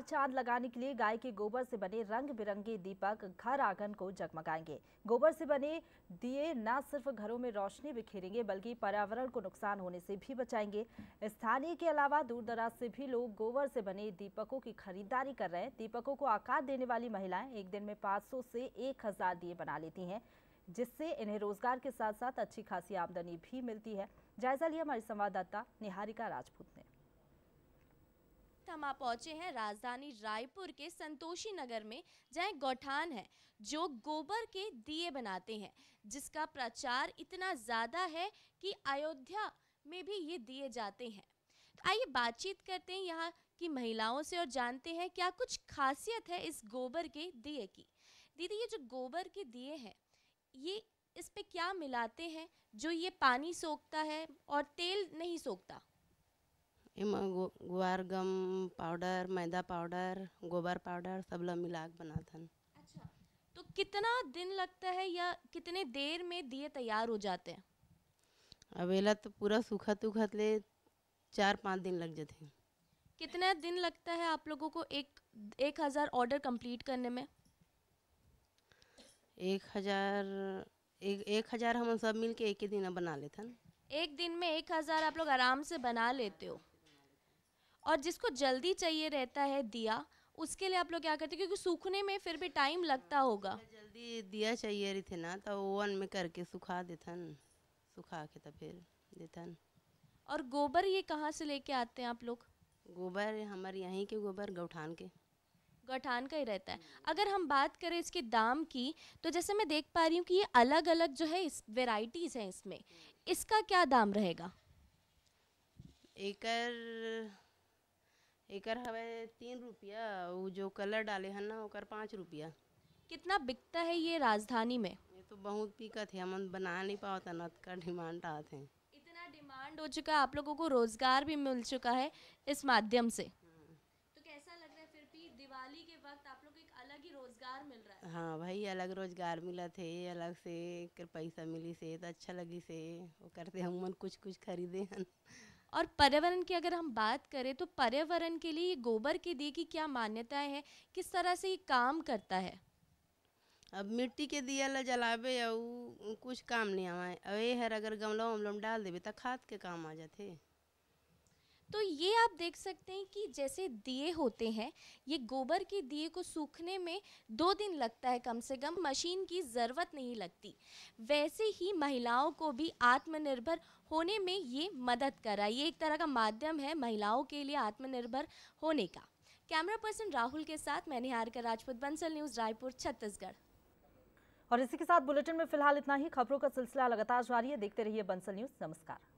चार चांद लगाने के लिए गाय के गोबर से बने रंग बिरंगे दीपक घर आंगन को जगमगाएंगे गोबर से बने दिए न सिर्फ घरों में रोशनी बिखेरेंगे बल्कि पर्यावरण को नुकसान होने से भी बचाएंगे स्थानीय के अलावा दूर दराज से भी लोग गोबर से बने दीपकों की खरीदारी कर रहे हैं दीपकों को आकार देने वाली महिलाएं एक दिन में पाँच से एक दिए बना लेती हैं जिससे इन्हें रोजगार के साथ साथ अच्छी खासी आमदनी भी मिलती है जायजा लिया हमारी संवाददाता निहारिका राजपूत ने वक्त हम आप पहुंचे हैं राजधानी रायपुर के संतोषी नगर में जहाँ एक गौठान है जो गोबर के दिए बनाते हैं जिसका प्रचार इतना ज़्यादा है कि अयोध्या में भी ये दिए जाते हैं तो आइए बातचीत करते हैं यहाँ की महिलाओं से और जानते हैं क्या कुछ खासियत है इस गोबर के दिए की दीदी ये जो गोबर के दिए हैं ये इस पे क्या मिलाते हैं जो ये पानी सोखता है और तेल नहीं सोखता इसमें गो गुआर गम पाउडर मैदा पाउडर गोबर पाउडर सब लोग मिला के बनाते हैं अच्छा तो कितना दिन लगता है या कितने देर में दिए तैयार हो जाते हैं अवेला तो पूरा सूखा उखत ले चार पाँच दिन लग जाते हैं कितना दिन लगता है आप लोगों को एक एक हज़ार ऑर्डर कंप्लीट करने में एक हज़ार एक एक हज़ार हम सब मिल के एक ही दिन बना लेते हैं एक दिन में एक हज़ार आप लोग आराम से बना लेते हो और जिसको जल्दी चाहिए रहता है दिया उसके लिए आप लोग क्या करते क्योंकि सूखने में फिर भी टाइम लगता हाँ, होगा जल्दी दिया चाहिए रही थे ना तो ओवन में करके सुखा देता सुखा के तो फिर देता और गोबर ये कहाँ से लेके आते हैं आप लोग गोबर हमारे यहीं के गोबर गौठान के गौठान का ही रहता है अगर हम बात करें इसके दाम की तो जैसे मैं देख पा रही हूँ कि ये अलग अलग जो है इस वेराइटीज़ हैं इसमें इसका क्या दाम रहेगा एकर एक हवे तीन रुपया वो जो कलर डाले हैं ना ओकर पाँच रुपया कितना बिकता है ये राजधानी में ये तो बहुत बिकत है हम बना नहीं पाता ना का डिमांड आते हैं इतना डिमांड हो चुका है आप लोगों को रोज़गार भी मिल चुका है इस माध्यम से हाँ। तो कैसा लग रहा है फिर भी दिवाली के वक्त आप लोग एक अलग ही रोज़गार मिल रहा है हाँ भाई अलग रोज़गार मिला थे अलग से पैसा मिली से तो अच्छा लगी से वो करते हम कुछ कुछ खरीदे हैं और पर्यावरण की अगर हम बात करें तो पर्यावरण के लिए गोबर के दिए की क्या मान्यता है किस तरह से ये काम करता है अब मिट्टी के दिया ला जलावे और कुछ काम नहीं आवाए अब ये हर अगर गमला वमला में डाल देवे तो खाद के काम आ जाते तो ये आप देख सकते हैं कि जैसे दिए होते हैं ये गोबर के दिए को सूखने में दो दिन लगता है कम से कम मशीन की ज़रूरत नहीं लगती वैसे ही महिलाओं को भी आत्मनिर्भर होने में ये मदद कर रहा है ये एक तरह का माध्यम है महिलाओं के लिए आत्मनिर्भर होने का कैमरा पर्सन राहुल के साथ मैंने हारकर राजपूत बंसल न्यूज़ रायपुर छत्तीसगढ़ और इसी के साथ बुलेटिन में फिलहाल इतना ही खबरों का सिलसिला लगातार जारी है देखते रहिए बंसल न्यूज़ नमस्कार